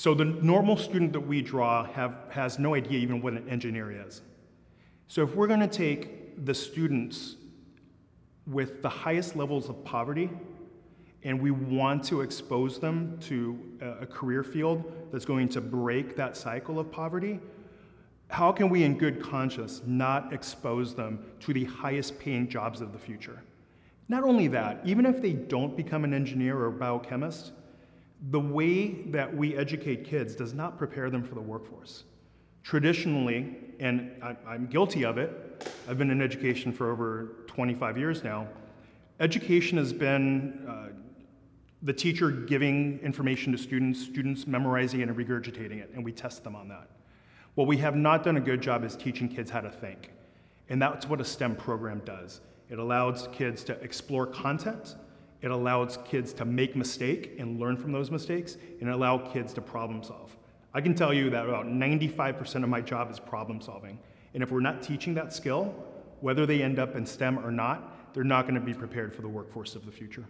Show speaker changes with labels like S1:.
S1: So the normal student that we draw have, has no idea even what an engineer is. So if we're gonna take the students with the highest levels of poverty and we want to expose them to a career field that's going to break that cycle of poverty, how can we in good conscience not expose them to the highest paying jobs of the future? Not only that, even if they don't become an engineer or biochemist, the way that we educate kids does not prepare them for the workforce. Traditionally, and I, am guilty of it, I've been in education for over 25 years now, education has been uh, the teacher giving information to students, students memorizing it and regurgitating it, and we test them on that. What we have not done a good job is teaching kids how to think. And that's what a STEM program does. It allows kids to explore content, it allows kids to make mistake and learn from those mistakes and allow kids to problem solve. I can tell you that about 95% of my job is problem solving. And if we're not teaching that skill, whether they end up in STEM or not, they're not gonna be prepared for the workforce of the future.